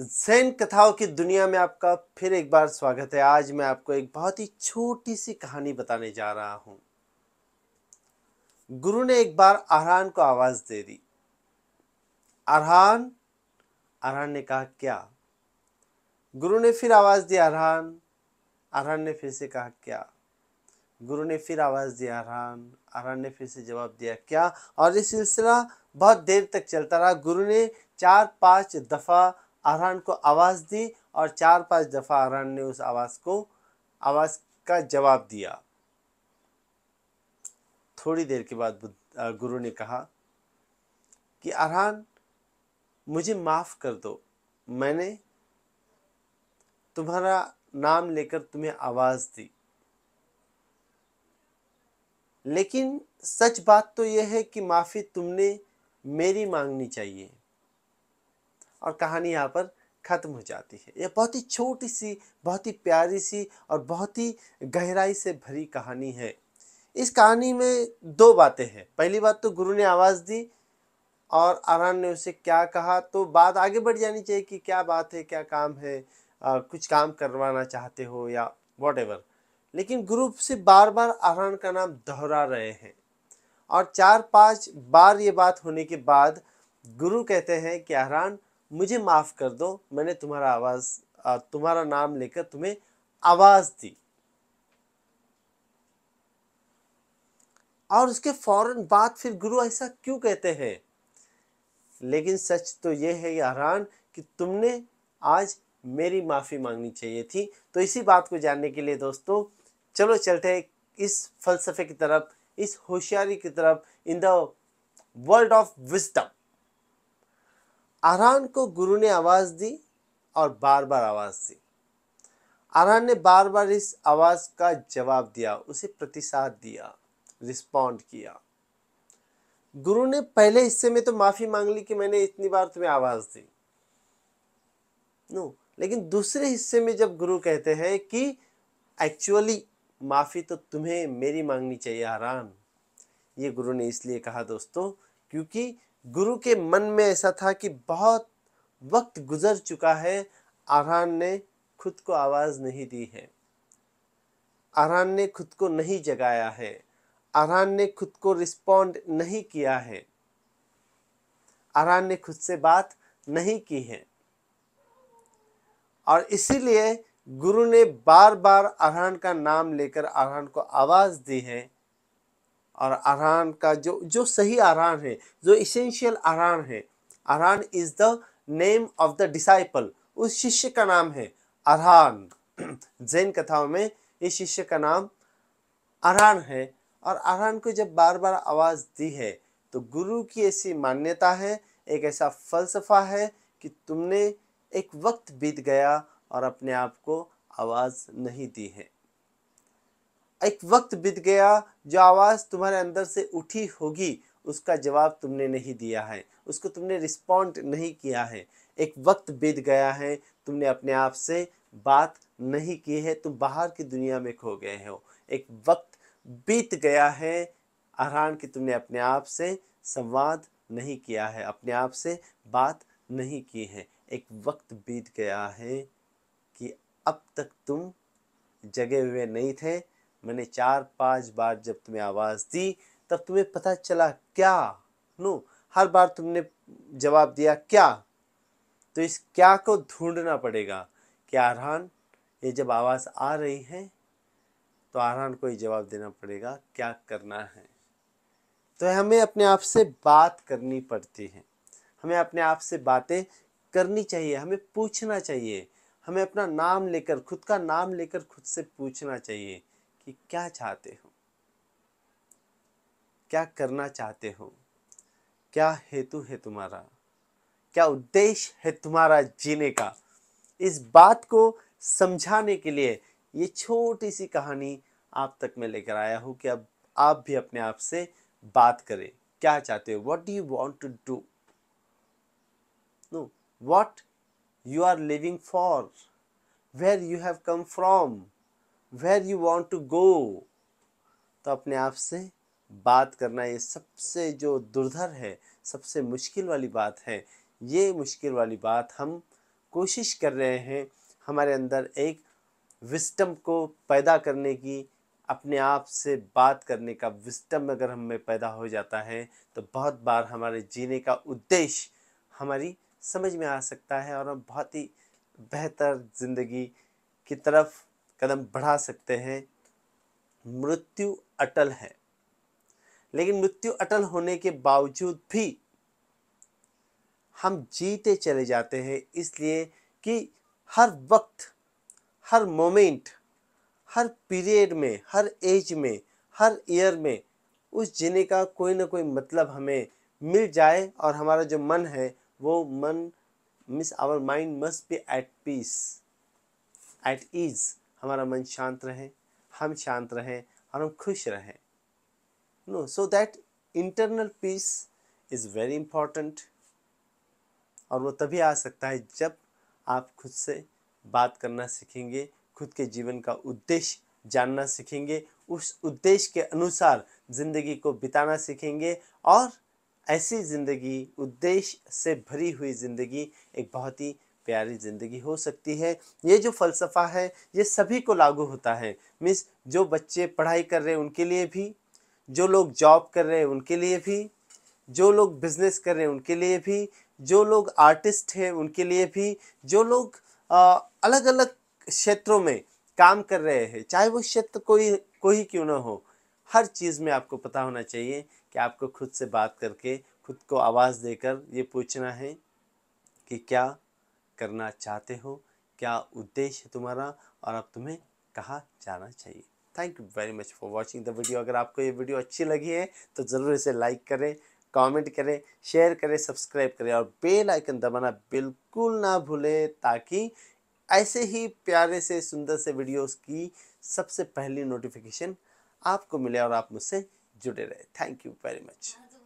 जैन कथाओं की दुनिया में आपका फिर एक बार स्वागत है आज मैं आपको एक बहुत ही छोटी सी कहानी बताने जा रहा हूं गुरु ने एक बार आरहान को आवाज़ दे दी आरहान आरहान ने कहा क्या गुरु ने फिर आवाज़ दी आरहान आरहान ने फिर से कहा क्या गुरु ने फिर आवाज़ दी आरहान आरहान ने फिर से जवाब दिया क्या और ये सिलसिला बहुत देर तक चलता रहा गुरु ने चार पांच दफ़ा अरहन को आवाज़ दी और चार पांच दफ़ा अरहन ने उस आवाज़ को आवाज़ का जवाब दिया थोड़ी देर के बाद गुरु ने कहा कि अरहान मुझे माफ़ कर दो मैंने तुम्हारा नाम लेकर तुम्हें आवाज़ दी लेकिन सच बात तो यह है कि माफ़ी तुमने मेरी मांगनी चाहिए और कहानी यहाँ पर ख़त्म हो जाती है यह बहुत ही छोटी सी बहुत ही प्यारी सी और बहुत ही गहराई से भरी कहानी है इस कहानी में दो बातें हैं पहली बात तो गुरु ने आवाज़ दी और आरान ने उसे क्या कहा तो बात आगे बढ़ जानी चाहिए कि क्या बात है क्या काम है आ, कुछ काम करवाना चाहते हो या वॉट लेकिन गुरु से बार बार आरान का नाम दोहरा रहे हैं और चार पांच बार ये बात होने के बाद गुरु कहते हैं कि आरान मुझे माफ़ कर दो मैंने तुम्हारा आवाज़ तुम्हारा नाम लेकर तुम्हें आवाज़ दी और उसके फौरन बाद फिर गुरु ऐसा क्यों कहते हैं लेकिन सच तो यह है यारान कि तुमने आज मेरी माफ़ी मांगनी चाहिए थी तो इसी बात को जानने के लिए दोस्तों चलो चलते हैं इस फलसफे की तरफ इस होशियारी की तरफ in the world of wisdom Aaron को गुरु ने आवाज़ दी और बार बार आवाज़ दी आरान ने बार बार इस आवाज़ का जवाब दिया उसे प्रतिसाद दिया रिस्पॉन्ड किया गुरु ने पहले हिस्से में तो माफ़ी मांग ली कि मैंने इतनी बार तुम्हें आवाज़ दी नो लेकिन दूसरे हिस्से में जब गुरु कहते हैं कि एक्चुअली माफ़ी तो तुम्हें मेरी मांगनी चाहिए आराम ये गुरु ने इसलिए कहा दोस्तों क्योंकि गुरु के मन में ऐसा था कि बहुत वक्त गुजर चुका है आरान ने खुद को आवाज़ नहीं दी है आरान ने खुद को नहीं जगाया है आरान ने खुद को रिस्पॉन्ड नहीं किया है आरान ने खुद से बात नहीं की है और इसीलिए गुरु ने बार बार आरान का नाम लेकर आरान को आवाज़ दी है और आरान का जो जो सही आरान है जो इसेंशियल आरान है Aaron is the name of the disciple उस शिष्य का नाम है अरहान जैन कथाओं में इस शिष्य का नाम अरहान है और आरान को जब बार बार आवाज़ दी है तो गुरु की ऐसी मान्यता है एक ऐसा फलसफा है कि तुमने एक वक्त बीत गया और अपने आप को आवाज़ नहीं दी है एक वक्त बीत गया जो आवाज़ तुम्हारे अंदर से उठी होगी उसका जवाब तुमने नहीं दिया है उसको तुमने रिस्पॉन्ड नहीं किया है एक वक्त बीत गया है तुमने अपने आप से बात नहीं की है तुम बाहर की दुनिया में खो गए हो एक वक्त बीत गया है आरान कि तुमने अपने आप से संवाद नहीं किया है अपने आप से बात नहीं की है एक वक्त बीत गया है कि अब तक तुम जगे हुए नहीं थे मैंने चार पांच बार जब तुम्हें आवाज़ दी तब तुम्हें पता चला क्या नो हर बार तुमने जवाब दिया क्या तो इस क्या को ढूंढना पड़ेगा कि आरहान ये जब आवाज़ आ रही है तो आरहान को ही जवाब देना पड़ेगा क्या करना है तो हमें अपने आप से बात करनी पड़ती है हमें अपने आप से बातें करनी चाहिए हमें पूछना चाहिए हमें अपना नाम लेकर खुद का नाम लेकर खुद से पूछना चाहिए कि क्या चाहते हो क्या करना चाहते हो क्या हेतु है तुम्हारा क्या उद्देश्य है तुम्हारा जीने का इस बात को समझाने के लिए ये छोटी सी कहानी आप तक मैं लेकर आया हूं कि अब आप भी अपने आप से बात करें क्या चाहते हो what do you want to do know what you are living for where you have come from where you want to go तो अपने आप से बात करना ये सबसे जो दुर्धर है सबसे मुश्किल वाली बात है ये मुश्किल वाली बात हम कोशिश कर रहे हैं हमारे अंदर एक विस्टम को पैदा करने की अपने आप से बात करने का विस्टम अगर हमें पैदा हो जाता है तो बहुत बार हमारे जीने का उद्देश्य हमारी समझ में आ सकता है और हम बहुत ही बेहतर ज़िंदगी की तरफ कदम बढ़ा सकते हैं मृत्यु अटल है लेकिन मृत्यु अटल होने के बावजूद भी हम जीते चले जाते हैं इसलिए कि हर वक्त हर मोमेंट हर पीरियड में हर एज में हर ईयर में उस जीने का कोई ना कोई मतलब हमें मिल जाए और हमारा जो मन है वो मन means our mind must be at peace at ease हमारा मन शांत रहे हम शांत रहें और हम खुश रहें no so that internal peace is very important और वो तभी आ सकता है जब आप खुद से बात करना सीखेंगे खुद के जीवन का उद्देश्य जानना सीखेंगे उस उद्देश्य के अनुसार ज़िंदगी को बिताना सीखेंगे और ऐसी ज़िंदगी उद्देश्य से भरी हुई ज़िंदगी एक बहुत ही प्यारी ज़िंदगी हो सकती है ये जो फ़लसफ़ा है ये सभी को लागू होता है मीन्स जो बच्चे पढ़ाई कर रहे हैं उनके लिए भी जो लोग जॉब कर रहे हैं उनके लिए भी जो लोग बिजनेस कर रहे हैं उनके लिए भी जो लोग आर्टिस्ट हैं उनके लिए भी जो लोग आ, अलग अलग क्षेत्रों में काम कर रहे हैं चाहे वो क्षेत्र कोई कोई क्यों ना हो हर चीज़ में आपको पता होना चाहिए कि आपको खुद से बात करके खुद को आवाज़ देकर ये पूछना है कि क्या करना चाहते हो क्या उद्देश्य है तुम्हारा और अब तुम्हें कहा जाना चाहिए thank you very much for watching the video अगर आपको ये वीडियो अच्छी लगी है तो ज़रूर इसे लाइक करें कमेंट करें शेयर करें सब्सक्राइब करें और बेल आइकन दबाना बिल्कुल ना भूलें ताकि ऐसे ही प्यारे से सुंदर से वीडियोस की सबसे पहली नोटिफिकेशन आपको मिले और आप मुझसे जुड़े रहे थैंक यू वेरी मच